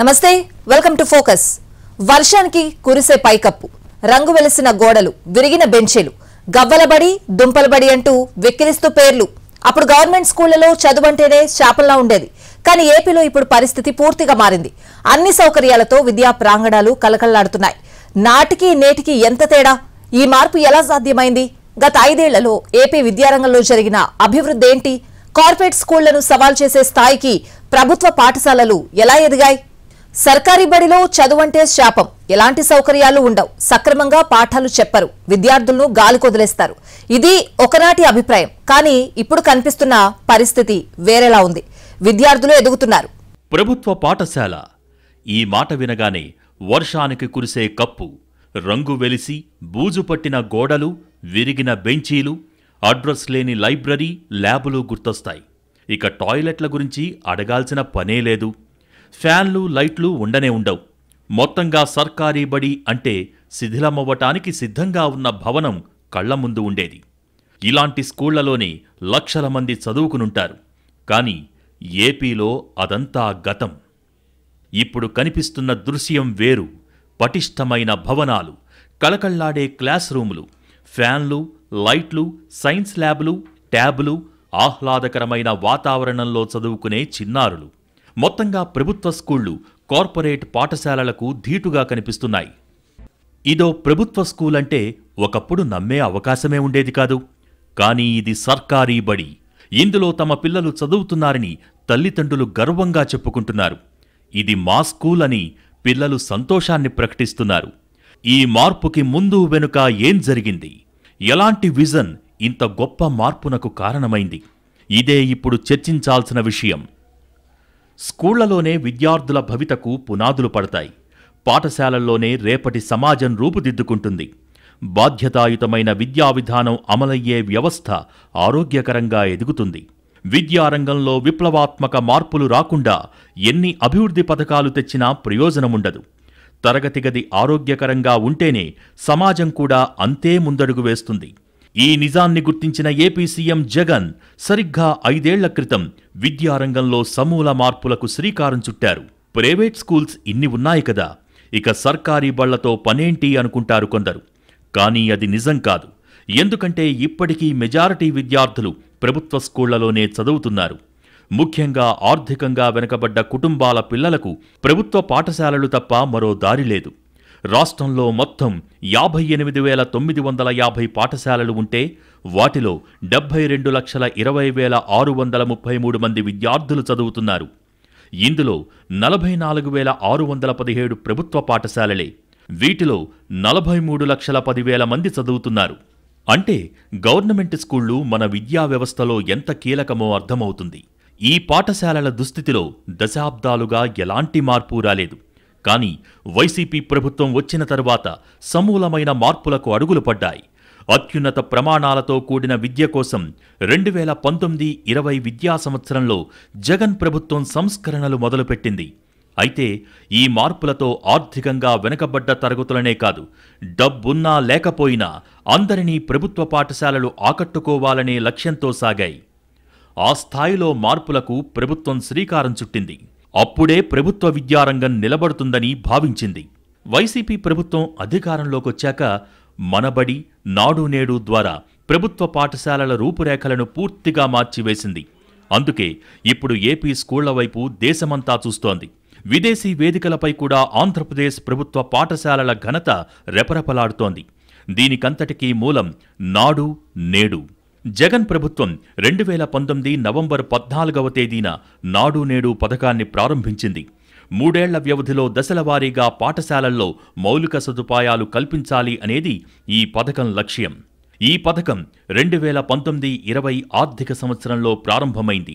నమస్తే welcome to focus వర్షానికి కురిసే పైకప్పు రంగు వెలిసిన గోడలు విరిగిన బెంచీలు గవ్వలబడి దుంపలబడి అంటూ వెక్కిరిస్తూ పేర్లు అప్పుడు గవర్నమెంట్ స్కూళ్లలో చదువంటేనే శాపంలా ఉండేది కానీ ఏపీలో ఇప్పుడు పరిస్థితి పూర్తిగా మారింది అన్ని సౌకర్యాలతో విద్యా ప్రాంగణాలు కలకల్లాడుతున్నాయి నాటికి నేటికి ఎంత తేడా ఈ మార్పు ఎలా సాధ్యమైంది గత ఐదేళ్లలో ఏపీ విద్యారంగంలో జరిగిన అభివృద్ధి ఏంటి కార్పొరేట్ స్కూళ్లను సవాల్ చేసే స్థాయికి ప్రభుత్వ పాఠశాలలు ఎలా ఎదిగాయి సర్కారీ బడిలో చదువంటే శాపం ఎలాంటి సౌకర్యాలు ఉండవు సక్రమంగా పాఠాలు చెప్పరు విద్యార్థులను గాలికొదిలేస్తారు ఇది ఒకనాటి అభిప్రాయం కానీ ఇప్పుడు కనిపిస్తున్న పరిస్థితి వేరేలా ఉంది విద్యార్థులు ఎదుగుతున్నారు ప్రభుత్వ పాఠశాల ఈ మాట వినగానే వర్షానికి కురిసే కప్పు రంగు వెలిసి బూజు పట్టిన గోడలు విరిగిన బెంచీలు అడ్రస్ లేని లైబ్రరీ ల్యాబులు గుర్తొస్తాయి ఇక టాయిలెట్ల గురించి అడగాల్సిన పనే లేదు ఫ్యాన్లు లైట్లు ఉండనే ఉండవు మొత్తంగా సర్కారీ బడి అంటే శిథిలమవ్వటానికి సిద్ధంగా ఉన్న భవనం కళ్ల ముందు ఉండేది ఇలాంటి స్కూళ్లలోనే లక్షల మంది చదువుకునుంటారు కానీ ఏపీలో అదంతా గతం ఇప్పుడు కనిపిస్తున్న దృశ్యం వేరు పటిష్టమైన భవనాలు కళకళ్లాడే క్లాస్ రూములు ఫ్యాన్లు లైట్లు సైన్స్ ల్యాబ్లు ట్యాబ్లు ఆహ్లాదకరమైన వాతావరణంలో చదువుకునే చిన్నారులు మొత్తంగా ప్రభుత్వ స్కూళ్లు కార్పొరేట్ పాఠశాలలకు ధీటుగా కనిపిస్తున్నాయి ఇదో ప్రభుత్వ స్కూల్ అంటే ఒకప్పుడు నమ్మే అవకాశమే ఉండేది కాదు కానీ ఇది సర్కారీ బడి ఇందులో తమ పిల్లలు చదువుతున్నారని తల్లిదండ్రులు గర్వంగా చెప్పుకుంటున్నారు ఇది మా స్కూల్ అని పిల్లలు సంతోషాన్ని ప్రకటిస్తున్నారు ఈ మార్పుకి ముందు వెనుక ఏం జరిగింది ఎలాంటి విజన్ ఇంత గొప్ప మార్పునకు కారణమైంది ఇదే ఇప్పుడు చర్చించాల్సిన విషయం స్కూళ్లలోనే విద్యార్థుల భవితకు పునాదులు పడతాయి పాఠశాలల్లోనే రేపటి సమాజం రూపుదిద్దుకుంటుంది బాధ్యతాయుతమైన విద్యా విధానం అమలయ్యే వ్యవస్థ ఆరోగ్యకరంగా ఎదుగుతుంది విద్యారంగంలో విప్లవాత్మక మార్పులు రాకుండా ఎన్ని అభివృద్ధి పథకాలు తెచ్చినా ప్రయోజనముండదు తరగతి గది ఆరోగ్యకరంగా ఉంటేనే సమాజం కూడా అంతే ముందడుగు వేస్తుంది ఈ నిజాన్ని గుర్తించిన ఏపీ సీఎం జగన్ సరిగ్గా ఐదేళ్ల క్రితం విద్యారంగంలో సమూల మార్పులకు శ్రీకారం చుట్టారు ప్రైవేట్ స్కూల్స్ ఇన్ని ఉన్నాయి కదా ఇక సర్కారీ బళ్లతో పనేంటి అనుకుంటారు కొందరు కానీ అది నిజం కాదు ఎందుకంటే ఇప్పటికీ మెజారిటీ విద్యార్థులు ప్రభుత్వ స్కూళ్లలోనే చదువుతున్నారు ముఖ్యంగా ఆర్థికంగా వెనుకబడ్డ కుటుంబాల పిల్లలకు ప్రభుత్వ పాఠశాలలు తప్ప మరో దారి లేదు రాష్ట్రంలో మొత్తం యాభై ఎనిమిది వేల తొమ్మిది వందల యాభై పాఠశాలలు ఉంటే వాటిలో డెబ్బై రెండు లక్షల ఇరవై వేల ఆరు వందల ముప్పై మూడు మంది విద్యార్థులు చదువుతున్నారు ఇందులో నలభై నాలుగు వేల ఆరు వందల పదిహేడు ప్రభుత్వ పాఠశాలలే వీటిలో నలభై మూడు లక్షల పదివేల మంది చదువుతున్నారు అంటే గవర్నమెంట్ స్కూళ్లు మన విద్యా వ్యవస్థలో ఎంత కీలకమో అర్థమవుతుంది ఈ పాఠశాలల దుస్థితిలో దశాబ్దాలుగా ఎలాంటి మార్పు రాలేదు కానీ వైసీపీ ప్రభుత్వం వచ్చిన తరువాత సమూలమైన మార్పులకు అడుగులు పడ్డాయి అత్యున్నత ప్రమాణాలతో కూడిన విద్య కోసం రెండు వేల పంతొమ్మిది ఇరవై విద్యా సంవత్సరంలో జగన్ ప్రభుత్వం సంస్కరణలు మొదలుపెట్టింది అయితే ఈ మార్పులతో ఆర్థికంగా వెనుకబడ్డ తరగతులనే కాదు డబ్బున్నా లేకపోయినా అందరినీ ప్రభుత్వ పాఠశాలలు ఆకట్టుకోవాలనే లక్ష్యంతో సాగాయి ఆ స్థాయిలో మార్పులకు ప్రభుత్వం శ్రీకారం చుట్టింది అప్పుడే ప్రభుత్వ విద్యారంగం నిలబడుతుందని భావించింది వైసీపీ ప్రభుత్వం అధికారంలోకొచ్చాక మనబడి నాడు నేడు ద్వారా ప్రభుత్వ పాఠశాలల రూపురేఖలను పూర్తిగా మార్చివేసింది అందుకే ఇప్పుడు ఏపీ స్కూళ్ల వైపు దేశమంతా చూస్తోంది విదేశీ వేదికలపై కూడా ఆంధ్రప్రదేశ్ ప్రభుత్వ పాఠశాలల ఘనత రెపరెపలాడుతోంది దీనికంతటికీ మూలం నాడు నేడు జగన్ ప్రభుత్వం రెండు వేల పంతొమ్మిది నవంబర్ పద్నాలుగవ తేదీన నాడు నేడు పథకాన్ని ప్రారంభించింది మూడేళ్ల వ్యవధిలో దశలవారీగా పాఠశాలల్లో మౌలిక సదుపాయాలు కల్పించాలి అనేది ఈ పథకం లక్ష్యం ఈ పథకం రెండు వేల పంతొమ్మిది ఇరవై ఆర్థిక సంవత్సరంలో ప్రారంభమైంది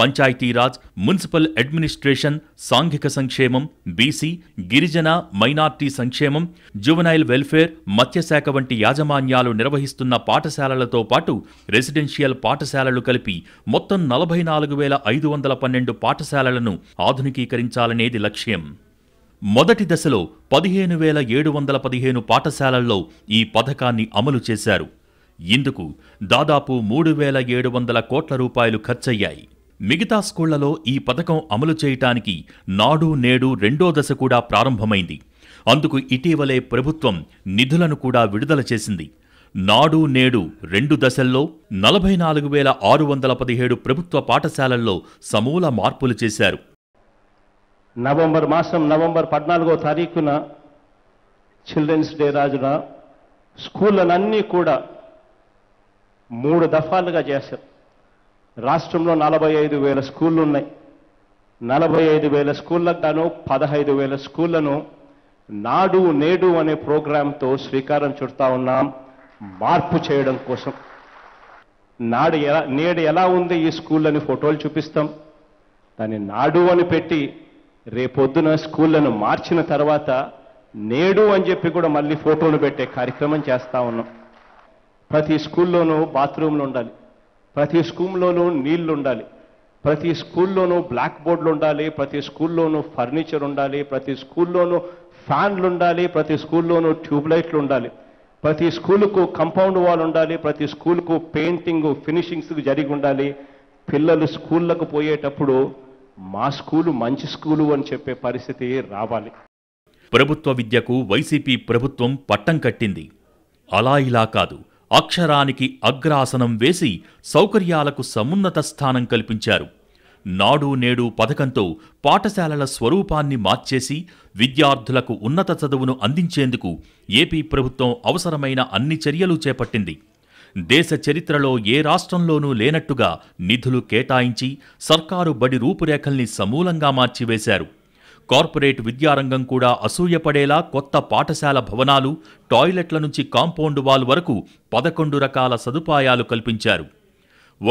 పంచాయతీరాజ్ మున్సిపల్ అడ్మినిస్ట్రేషన్ సాంఘిక సంక్షేమం బీసీ గిరిజన మైనార్టీ సంక్షేమం జువనైల్ వెల్ఫేర్ మత్స్యశాఖ వంటి యాజమాన్యాలు నిర్వహిస్తున్న పాఠశాలలతో పాటు రెసిడెన్షియల్ పాఠశాలలు కలిపి మొత్తం నలభై నాలుగు వేల ఐదు వందల పన్నెండు పాఠశాలలను ఆధునికీకరించాలనేది లక్ష్యం మొదటి దశలో పదిహేను వేల ఏడు వందల పదిహేను పాఠశాలల్లో ఈ పథకాన్ని అమలు చేశారు ఇందుకు దాదాపు మూడు వేల ఏడు వందల కోట్ల రూపాయలు ఖర్చయ్యాయి మిగతా స్కూళ్లలో ఈ పథకం అమలు చేయటానికి నాడు నేడు రెండో దశ కూడా ప్రారంభమైంది అందుకు ఇటీవలే ప్రభుత్వం నిధులను కూడా విడుదల చేసింది నాడు నేడు రెండు దశల్లో నలభై నాలుగు వేల ఆరు వందల పదిహేడు ప్రభుత్వ పాఠశాలల్లో సమూల మార్పులు చేశారు నవంబర్ మాసం నవంబర్ పద్నాలుగో తారీఖున చిల్డ్రన్స్ డే రాజున స్కూళ్ళనన్నీ కూడా మూడు దఫాలుగా చేశారు రాష్ట్రంలో నలభై ఐదు వేల స్కూళ్ళు ఉన్నాయి నలభై ఐదు వేల స్కూళ్ళకు గాను పదహైదు వేల స్కూళ్లను నాడు నేడు అనే ప్రోగ్రాంతో శ్రీకారం చుడతా ఉన్నాం మార్పు చేయడం కోసం నాడు ఎలా నేడు ఎలా ఉంది ఈ స్కూళ్ళని ఫోటోలు చూపిస్తాం దాన్ని నాడు అని పెట్టి రేపొద్దున స్కూళ్ళను మార్చిన తర్వాత నేడు అని చెప్పి కూడా మళ్ళీ ఫోటోలు పెట్టే కార్యక్రమం చేస్తా ఉన్నాం ప్రతి స్కూల్లోనూ బాత్రూంలు ఉండాలి ప్రతి స్కూల్లోనూ నీళ్లు ఉండాలి ప్రతి స్కూల్లోనూ బ్లాక్ బోర్డులు ఉండాలి ప్రతి స్కూల్లోనూ ఫర్నిచర్ ఉండాలి ప్రతి స్కూల్లోనూ ఫ్యాన్లు ఉండాలి ప్రతి స్కూల్లోనూ ట్యూబ్లైట్లు ఉండాలి ప్రతి స్కూలుకు కంపౌండ్ వాల్ ఉండాలి ప్రతి స్కూల్కు పెయింటింగ్ ఫినిషింగ్స్ జరిగి ఉండాలి పిల్లలు స్కూళ్ళకు పోయేటప్పుడు మా స్కూలు మంచి స్కూలు అని చెప్పే పరిస్థితి రావాలి ప్రభుత్వ విద్యకు వైసీపీ ప్రభుత్వం పట్టం కట్టింది అలా ఇలా కాదు అక్షరానికి అగ్రాసనం వేసి సౌకర్యాలకు సమున్నత స్థానం కల్పించారు నాడు నేడు పథకంతో పాఠశాలల స్వరూపాన్ని మార్చేసి విద్యార్థులకు ఉన్నత చదువును అందించేందుకు ఏపీ ప్రభుత్వం అవసరమైన అన్ని చర్యలు చేపట్టింది దేశ చరిత్రలో ఏ రాష్ట్రంలోనూ లేనట్టుగా నిధులు కేటాయించి సర్కారు బడి రూపురేఖల్ని సమూలంగా మార్చివేశారు కార్పొరేట్ విద్యారంగం కూడా అసూయపడేలా కొత్త పాఠశాల భవనాలు టాయిలెట్ల నుంచి కాంపౌండ్ వాల్ వరకు పదకొండు రకాల సదుపాయాలు కల్పించారు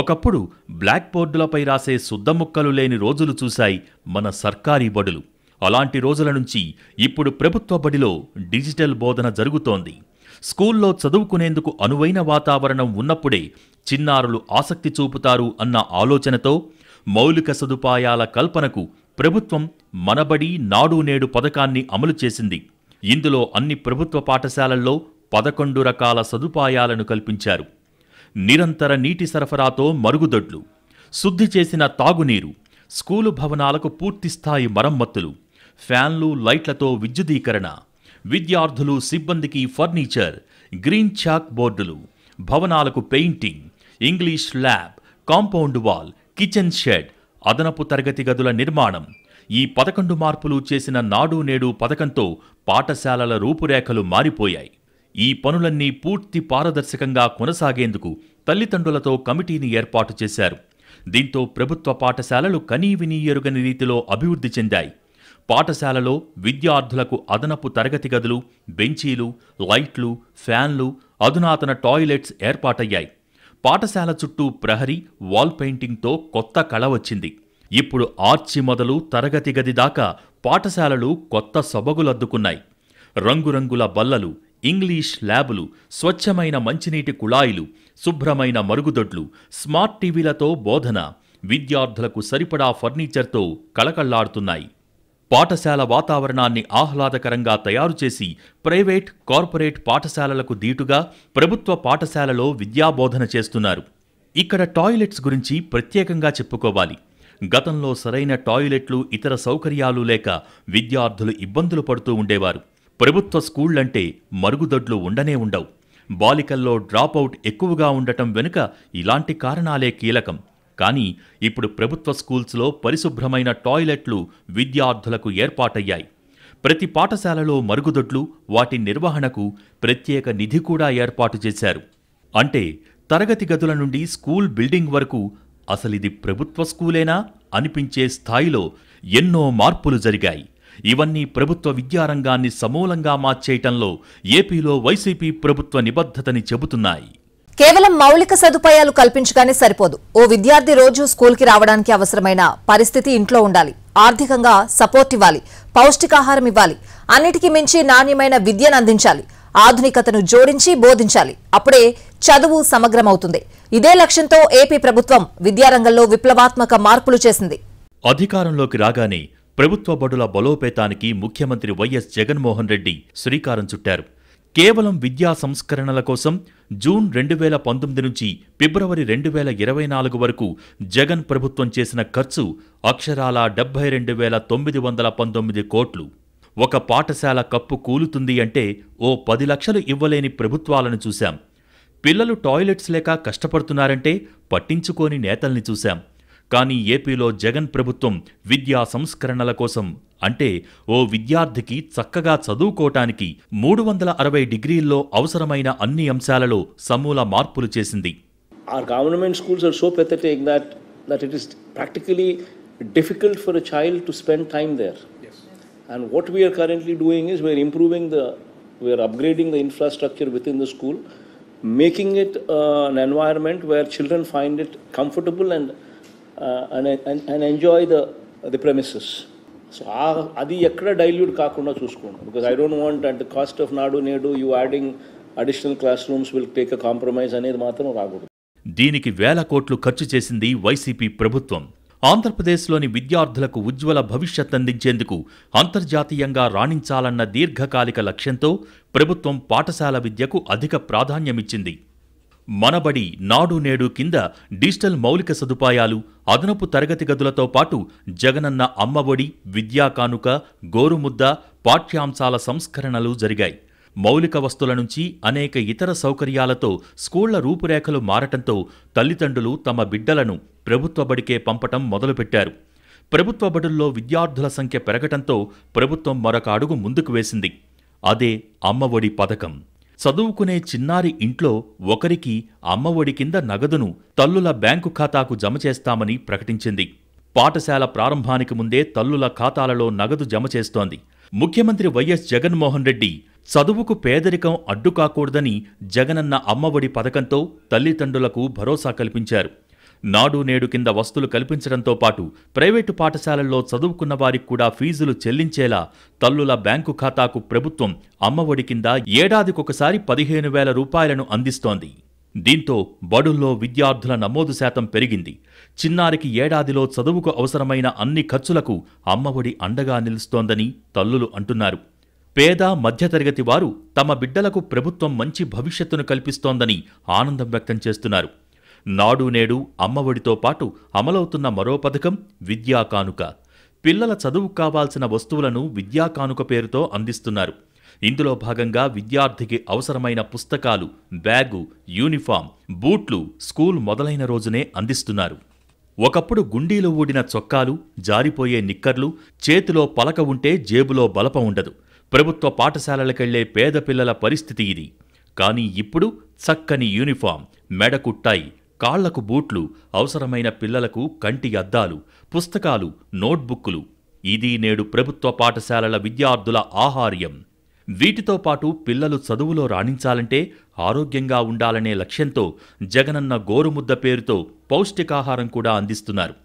ఒకప్పుడు బ్లాక్ బోర్డులపై రాసే శుద్ధముక్కలు లేని రోజులు చూశాయి మన సర్కారీ బడులు అలాంటి రోజుల నుంచి ఇప్పుడు ప్రభుత్వ బడిలో డిజిటల్ బోధన జరుగుతోంది స్కూల్లో చదువుకునేందుకు అనువైన వాతావరణం ఉన్నప్పుడే చిన్నారులు ఆసక్తి చూపుతారు అన్న ఆలోచనతో మౌలిక సదుపాయాల కల్పనకు ప్రభుత్వం మనబడి నాడు నేడు పథకాన్ని అమలు చేసింది ఇందులో అన్ని ప్రభుత్వ పాఠశాలల్లో పదకొండు రకాల సదుపాయాలను కల్పించారు నిరంతర నీటి సరఫరాతో మరుగుదొడ్లు శుద్ధి చేసిన తాగునీరు స్కూలు భవనాలకు పూర్తిస్థాయి మరమ్మతులు ఫ్యాన్లు లైట్లతో విద్యుదీకరణ విద్యార్థులు సిబ్బందికి ఫర్నిచర్ గ్రీన్ చాక్ బోర్డులు భవనాలకు painting English lab compound wall kitchen shed అదనపు తరగతి గదుల నిర్మాణం ఈ పదకొండు మార్పులు చేసిన నాడు నేడు పథకంతో పాఠశాలల రూపురేఖలు మారిపోయాయి ఈ పనులన్నీ పూర్తి పారదర్శకంగా కొనసాగేందుకు తల్లిదండ్రులతో కమిటీని ఏర్పాటు చేశారు దీంతో ప్రభుత్వ పాఠశాలలు కనీవినీ ఎరుగని రీతిలో అభివృద్ధి చెందాయి పాఠశాలలో విద్యార్థులకు అదనపు తరగతి గదులు బెంచీలు లైట్లు ఫ్యాన్లు అధునాతన టాయిలెట్స్ ఏర్పాటయ్యాయి పాఠశాల చుట్టూ ప్రహరీ వాల్ పెయింటింగ్తో కొత్త కళ వచ్చింది ఇప్పుడు ఆర్చి మొదలు తరగతి గది దాకా పాఠశాలలు కొత్త సొబగులద్దుకున్నాయి రంగురంగుల బల్లలు ఇంగ్లీష్ ల్యాబులు స్వచ్ఛమైన మంచినీటి కుళాయిలు శుభ్రమైన మరుగుదొడ్లు స్మార్ట్ టీవీలతో బోధన విద్యార్థులకు సరిపడా ఫర్నిచర్తో కళకళ్లాడుతున్నాయి పాఠశాల వాతావరణాన్ని ఆహ్లాదకరంగా తయారు చేసి ప్రైవేట్ కార్పొరేట్ పాఠశాలలకు దీటుగా ప్రభుత్వ పాఠశాలలో విద్యాబోధన చేస్తున్నారు ఇక్కడ టాయిలెట్స్ గురించి ప్రత్యేకంగా చెప్పుకోవాలి గతంలో సరైన టాయిలెట్లు ఇతర సౌకర్యాలు లేక విద్యార్థులు ఇబ్బందులు పడుతూ ఉండేవారు ప్రభుత్వ స్కూళ్లంటే మరుగుదొడ్లు ఉండనే ఉండవు బాలికల్లో డ్రాపౌట్ ఎక్కువగా ఉండటం వెనుక ఇలాంటి కారణాలే కీలకం కానీ ఇప్పుడు ప్రభుత్వ స్కూల్స్లో పరిశుభ్రమైన టాయిలెట్లు విద్యార్థులకు ఏర్పాటయ్యాయి ప్రతి పాఠశాలలో మరుగుదొడ్లు వాటి నిర్వహణకు ప్రత్యేక నిధి కూడా ఏర్పాటు చేశారు అంటే తరగతి గదుల నుండి స్కూల్ బిల్డింగ్ వరకు అసలిది ప్రభుత్వ స్కూలేనా అనిపించే స్థాయిలో ఎన్నో మార్పులు జరిగాయి ఇవన్నీ ప్రభుత్వ విద్యారంగాన్ని సమూలంగా మార్చేయటంలో ఏపీలో వైసీపీ ప్రభుత్వ నిబద్ధతని చెబుతున్నాయి కేవలం మౌలిక సదుపాయాలు కల్పించగానే సరిపోదు ఓ విద్యార్థి రోజు స్కూల్కి రావడానికి అవసరమైన పరిస్థితి ఇంట్లో ఉండాలి ఆర్థికంగా సపోర్ట్ ఇవ్వాలి పౌష్టికాహారం ఇవ్వాలి అన్నిటికీ మించి నాణ్యమైన విద్యను అందించాలి ఆధునికతను జోడించి బోధించాలి అప్పుడే చదువు సమగ్రమవుతుంది ఇదే లక్ష్యంతో ఏపీ ప్రభుత్వం విద్యారంగంలో విప్లవాత్మక మార్పులు చేసింది అధికారంలోకి రాగానే ప్రభుత్వ బడుల బలోపేతానికి ముఖ్యమంత్రి వైఎస్ జగన్మోహన్ రెడ్డి శ్రీకారం చుట్టారు కేవలం విద్యా సంస్కరణల కోసం జూన్ రెండు వేల పంతొమ్మిది నుంచి ఫిబ్రవరి రెండు వేల ఇరవై నాలుగు వరకు జగన్ ప్రభుత్వం చేసిన ఖర్చు అక్షరాల డెబ్బై రెండు వేల తొమ్మిది వందల పంతొమ్మిది కోట్లు ఒక పాఠశాల కప్పు కూలుతుంది అంటే ఓ పది లక్షలు ఇవ్వలేని ప్రభుత్వాలను చూశాం పిల్లలు టాయిలెట్స్ లేక కష్టపడుతున్నారంటే పట్టించుకోని నేతల్ని చూశాం కానీ ఏపీలో జగన్ ప్రభుత్వం విద్యా సంస్కరణల కోసం అంటే ఓ విద్యార్థికి చక్కగా చదువుకోటానికి మూడు వందల అరవై డిగ్రీల్లో అవసరమైన అన్ని అంశాలలో సమూల మార్పులు చేసింది our government schools are so pathetic that that it is practically difficult for a child to spend time there and what we are currently doing is we are improving the we are upgrading the infrastructure with in the school making it an environment where children find it comfortable and and enjoy the premises so అది ఎక్కడ dilute కాకుండా చూసుకోండి because I don't want అంటే cost of Nadu Nedu you adding additional classrooms will take a compromise అనేది మాత్రం రాకూడదు దీనికి వేల కోట్లు ఖర్చు చేసింది వైసీపీ ప్రభుత్వం ఆంధ్రప్రదేశ్లోని విద్యార్థులకు ఉజ్వల భవిష్యత్ అందించేందుకు అంతర్జాతీయంగా రాణించాలన్న దీర్ఘకాలిక లక్ష్యంతో ప్రభుత్వం పాఠశాల విద్యకు అధిక ప్రాధాన్యమిచ్చింది మనబడి నాడు నేడు కింద డిజిటల్ మౌలిక సదుపాయాలు అదనపు తరగతి గదులతో పాటు జగనన్న అమ్మఒడి విద్యా కానుక గోరుముద్ద పాఠ్యాంశాల సంస్కరణలు జరిగాయి మౌలిక వస్తుల నుంచి అనేక ఇతర సౌకర్యాలతో స్కూళ్ల రూపురేఖలు మారటంతో తల్లిదండ్రులు తమ బిడ్డలను ప్రభుత్వ బడికే పంపటం మొదలుపెట్టారు ప్రభుత్వ బడుల్లో విద్యార్థుల సంఖ్య పెరగటంతో ప్రభుత్వం మరొక అడుగు ముందుకు వేసింది అదే అమ్మఒడి పథకం చదువుకునే చిన్నారి ఇంట్లో ఒకరికి అమ్మఒడి కింద నగదును తల్లుల బ్యాంకు ఖాతాకు జమ చేస్తామని ప్రకటించింది పాఠశాల ప్రారంభానికి ముందే తల్లుల ఖాతాలలో నగదు జమ చేస్తోంది ముఖ్యమంత్రి వైఎస్ జగన్మోహన్ రెడ్డి చదువుకు పేదరికం అడ్డుకాకూడదని జగనన్న అమ్మఒడి పథకంతో తల్లిదండ్రులకు భరోసా కల్పించారు నాడు నేడు కింద వస్తులు కల్పించడంతో పాటు ప్రైవేటు పాఠశాలల్లో చదువుకున్న వారికి కూడా ఫీజులు చెల్లించేలా తల్లుల బ్యాంకు ఖాతాకు ప్రభుత్వం అమ్మఒడి కింద ఏడాదికొకసారి పదిహేను వేల రూపాయలను అందిస్తోంది దీంతో బడుల్లో విద్యార్థుల నమోదు శాతం పెరిగింది చిన్నారికి ఏడాదిలో చదువుకు అవసరమైన అన్ని ఖర్చులకు అమ్మఒడి అండగా నిలుస్తోందని తల్లులు అంటున్నారు పేద మధ్యతరగతి వారు తమ బిడ్డలకు ప్రభుత్వం మంచి భవిష్యత్తును కల్పిస్తోందని ఆనందం వ్యక్తం చేస్తున్నారు నాడు నేడు అమ్మఒడితో పాటు అమలవుతున్న మరో పథకం విద్యాకానుక పిల్లల చదువు కావాల్సిన వస్తువులను విద్యాకానుక పేరుతో అందిస్తున్నారు ఇందులో భాగంగా విద్యార్థికి అవసరమైన పుస్తకాలు బ్యాగు యూనిఫామ్ బూట్లు స్కూల్ మొదలైన రోజునే అందిస్తున్నారు ఒకప్పుడు గుండీలు ఊడిన చొక్కాలు జారిపోయే నిక్కర్లు చేతిలో పలక ఉంటే జేబులో బలప ఉండదు ప్రభుత్వ పాఠశాలలకెళ్లే పేద పిల్లల పరిస్థితి ఇది కానీ ఇప్పుడు చక్కని యూనిఫామ్ మెడకుట్టాయి కాళ్లకు బూట్లు అవసరమైన పిల్లలకు కంటి అద్దాలు పుస్తకాలు నోట్బుక్కులు ఇది నేడు ప్రభుత్వ పాఠశాలల విద్యార్థుల ఆహార్యం వీటితో పాటు పిల్లలు చదువులో రాణించాలంటే ఆరోగ్యంగా ఉండాలనే లక్ష్యంతో జగనన్న గోరుముద్ద పేరుతో పౌష్టికాహారం కూడా అందిస్తున్నారు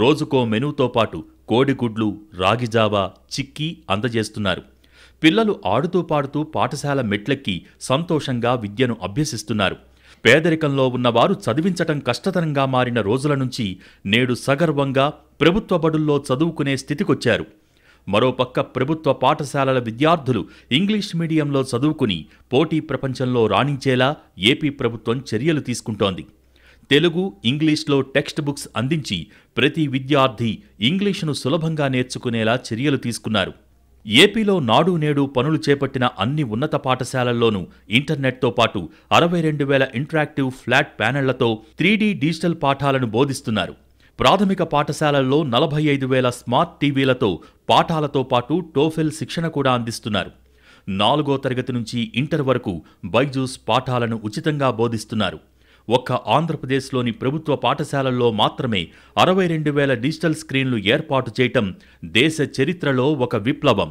రోజుకో మెనూతో పాటు కోడిగుడ్లు రాగిజావా చిక్కీ అందజేస్తున్నారు పిల్లలు ఆడుతూ పాడుతూ పాఠశాల మెట్లెక్కి సంతోషంగా విద్యను అభ్యసిస్తున్నారు పేదరికంలో ఉన్నవారు చదివించటం కష్టతరంగా మారిన రోజుల నుంచి నేడు సగర్వంగా ప్రభుత్వ బడుల్లో చదువుకునే స్థితికొచ్చారు మరోపక్క ప్రభుత్వ పాఠశాలల విద్యార్థులు ఇంగ్లీష్ మీడియంలో చదువుకుని పోటీ ప్రపంచంలో రాణించేలా ఏపీ ప్రభుత్వం చర్యలు తీసుకుంటోంది తెలుగు ఇంగ్లీష్లో టెక్స్ట్ బుక్స్ అందించి ప్రతి విద్యార్థి ఇంగ్లీషును సులభంగా నేర్చుకునేలా చర్యలు తీసుకున్నారు ఏపీలో నాడు నేడు పనులు చేపట్టిన అన్ని ఉన్నత పాఠశాలల్లోనూ ఇంటర్నెట్తో పాటు అరవై రెండు వేల ఇంటరాక్టివ్ ఫ్లాట్ ప్యానెళ్లతో త్రీడీ డిజిటల్ పాఠాలను బోధిస్తున్నారు ప్రాథమిక పాఠశాలల్లో నలభై ఐదు వేల స్మార్ట్ టీవీలతో పాఠాలతో పాటు టోఫెల్ శిక్షణ కూడా అందిస్తున్నారు నాలుగో తరగతి నుంచి ఇంటర్ వరకు బైజూస్ పాఠాలను ఉచితంగా బోధిస్తున్నారు ఒక్క ఆంధ్రప్రదేశ్లోని ప్రభుత్వ పాఠశాలల్లో మాత్రమే అరవై రెండు వేల డిజిటల్ స్క్రీన్లు ఏర్పాటు చేయటం దేశ చరిత్రలో ఒక విప్లవం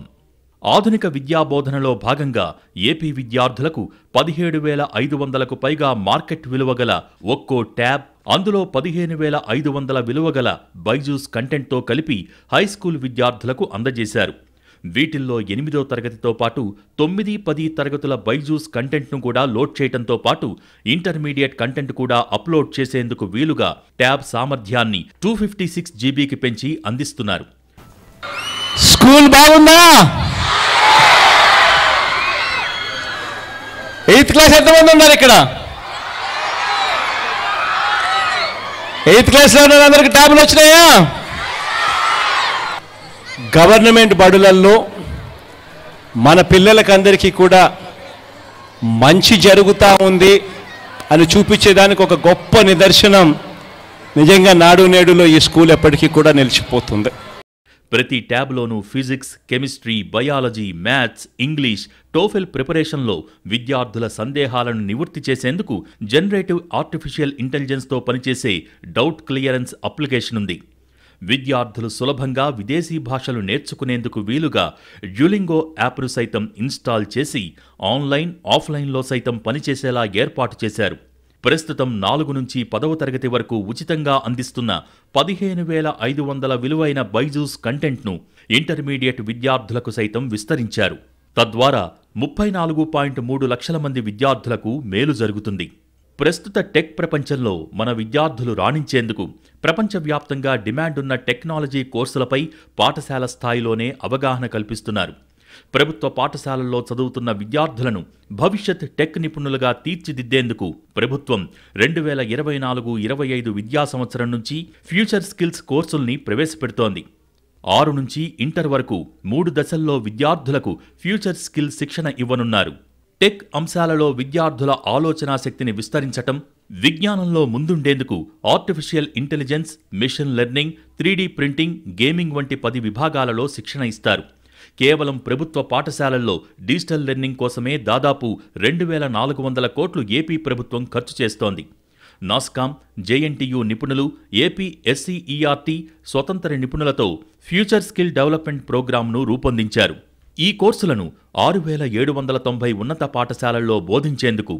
ఆధునిక విద్యాబోధనలో భాగంగా ఏపీ విద్యార్థులకు పదిహేడు వేల ఐదు వందలకు పైగా మార్కెట్ విలువగల ఒక్కో ట్యాబ్ అందులో పదిహేను వేల ఐదు వందల విలువగల బైజూస్ కంటెంట్తో కలిపి హైస్కూల్ విద్యార్థులకు అందజేశారు వీటిల్లో ఎనిమిదో తరగతితో పాటు తొమ్మిది పది తరగతుల బైజూస్ కంటెంట్ను కూడా లోడ్ చేయడంతో పాటు ఇంటర్మీడియట్ కంటెంట్ కూడా అప్లోడ్ చేసేందుకు వీలుగా ట్యాబ్ సామర్థ్యాన్ని టూ ఫిఫ్టీ సిక్స్ జీబీకి పెంచి అందిస్తున్నారు స్కూల్ బాగుందా ఎయిత్ క్లాస్ ఎంతమంది ఉన్నారు ఇక్కడ ఎయిత్ క్లాస్లో ఉన్న అందరికి ట్యాబ్లు వచ్చినాయా గవర్నమెంట్ బడులల్లో మన పిల్లలకందరికీ కూడా మంచి జరుగుతూ ఉంది అని చూపించేదానికి ఒక గొప్ప నిదర్శనం నిజంగా నాడు నేడులో ఈ స్కూల్ ఎప్పటికీ కూడా నిలిచిపోతుంది ప్రతి ట్యాబ్లోనూ physics chemistry biology maths English TOEFL ప్రిపరేషన్లో విద్యార్థుల సందేహాలను నివృత్తి చేసేందుకు జనరేటివ్ ఆర్టిఫిషియల్ ఇంటెలిజెన్స్తో పనిచేసే డౌట్ క్లియరెన్స్ అప్లికేషన్ ఉంది విద్యార్థులు సులభంగా విదేశీ భాషలు నేర్చుకునేందుకు వీలుగా జ్యులింగో యాప్ను సైతం ఇన్స్టాల్ చేసి ఆన్లైన్ ఆఫ్లైన్లో సైతం పనిచేసేలా ఏర్పాటు చేశారు ప్రస్తుతం నాలుగు నుంచి పదవ తరగతి వరకు ఉచితంగా అందిస్తున్న పదిహేను వేల ఐదు వందల విలువైన బైజూస్ కంటెంట్ను ఇంటర్మీడియట్ విద్యార్థులకు సైతం విస్తరించారు తద్వారా ముప్పై నాలుగు పాయింట్ మూడు లక్షల మంది విద్యార్థులకు మేలు జరుగుతుంది ప్రస్తుత టెక్ ప్రపంచంలో మన విద్యార్థులు రాణించేందుకు ప్రపంచవ్యాప్తంగా డిమాండ్ ఉన్న టెక్నాలజీ కోర్సులపై పాఠశాల స్థాయిలోనే అవగాహన కల్పిస్తున్నారు ప్రభుత్వ పాఠశాలల్లో చదువుతున్న విద్యార్థులను భవిష్యత్ టెక్ నిపుణులుగా తీర్చిదిద్దేందుకు ప్రభుత్వం రెండు వేల ఇరవై నాలుగు ఇరవై ఐదు విద్యా సంవత్సరం నుంచి ఫ్యూచర్ స్కిల్స్ కోర్సుల్ని ప్రవేశపెడుతోంది ఆరు నుంచి ఇంటర్ వరకు మూడు దశల్లో విద్యార్థులకు ఫ్యూచర్ స్కిల్ శిక్షణ ఇవ్వనున్నారు టెక్ అంశాలలో విద్యార్థుల ఆలోచనా శక్తిని విస్తరించటం విజ్ఞానంలో ముందుండేందుకు artificial intelligence machine learning three D printing gaming వంటి పది విభాగాలలో శిక్షణ ఇస్తారు కేవలం ప్రభుత్వ పాఠశాలల్లో డిజిటల్ లెర్నింగ్ కోసమే దాదాపు రెండు వేల నాలుగు వందల కోట్లు ఏపీ ప్రభుత్వం ఖర్చు చేస్తోంది నాస్కామ్ జేఎన్టీయు నిపుణులు ఏపీ ఎస్సీఈఆర్టీ స్వతంత్ర నిపుణులతో ఫ్యూచర్ స్కిల్ డెవలప్మెంట్ ప్రోగ్రాంను రూపొందించారు ఈ కోర్సులను ఆరు వేల ఏడు వందల తొంభై ఉన్నత పాఠశాలల్లో బోధించేందుకు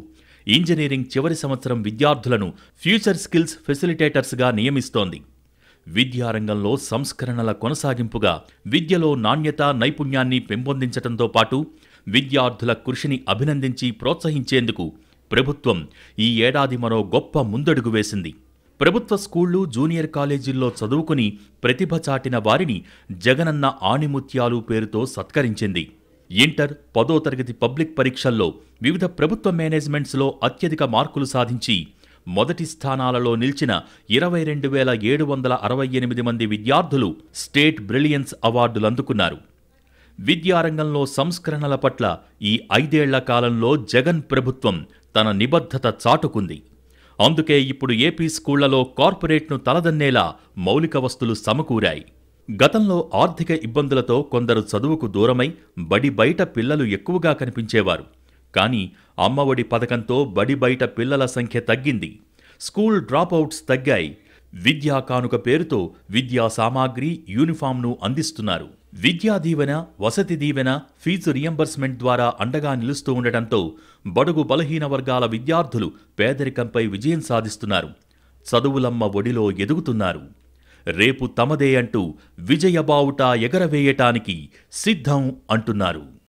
ఇంజనీరింగ్ చివరి సంవత్సరం విద్యార్థులను ఫ్యూచర్ స్కిల్స్ ఫెసిలిటేటర్స్గా నియమిస్తోంది విద్యారంగంలో సంస్కరణల కొనసాగింపుగా విద్యలో నాణ్యత నైపుణ్యాన్ని పెంపొందించడంతో పాటు విద్యార్థుల కృషిని అభినందించి ప్రోత్సహించేందుకు ప్రభుత్వం ఈ ఏడాది మరో గొప్ప ముందడుగు వేసింది ప్రభుత్వ స్కూళ్లు జూనియర్ కాలేజీల్లో చదువుకుని ప్రతిభ చాటిన వారిని జగనన్న ఆణిముత్యాలు పేరుతో సత్కరించింది ఇంటర్ పదో తరగతి పబ్లిక్ పరీక్షల్లో వివిధ ప్రభుత్వ మేనేజ్మెంట్స్లో అత్యధిక మార్కులు సాధించి మొదటి స్థానాలలో నిలిచిన ఇరవై రెండు వేల ఏడు వందల అరవై ఎనిమిది మంది విద్యార్థులు స్టేట్ బ్రిలియన్స్ అవార్డులు అందుకున్నారు విద్యారంగంలో సంస్కరణల పట్ల ఈ ఐదేళ్ల కాలంలో జగన్ ప్రభుత్వం తన నిబద్ధత చాటుకుంది అందుకే ఇప్పుడు ఏపీ స్కూళ్లలో కార్పొరేట్ను తలదన్నేలా మౌలిక వస్తులు సమకూరాయి గతంలో ఆర్థిక ఇబ్బందులతో కొందరు చదువుకు దూరమై బడి బయట పిల్లలు ఎక్కువగా కనిపించేవారు కానీ అమ్మఒడి పథకంతో బడి బయట పిల్లల సంఖ్య తగ్గింది స్కూల్ డ్రాపౌట్స్ తగ్గాయి విద్యా కానుక పేరుతో విద్యా సామాగ్రి యూనిఫామ్ను అందిస్తున్నారు విద్యా దీవెన వసతి దీవెన ఫీజు రియంబర్స్మెంట్ ద్వారా అండగా నిలుస్తూ ఉండటంతో బడుగు బలహీన వర్గాల విద్యార్థులు పేదరికంపై విజయం సాధిస్తున్నారు చదువులమ్మ ఒడిలో ఎదుగుతున్నారు రేపు తమదే అంటూ విజయబావుటా ఎగరవేయటానికి సిద్ధం అంటున్నారు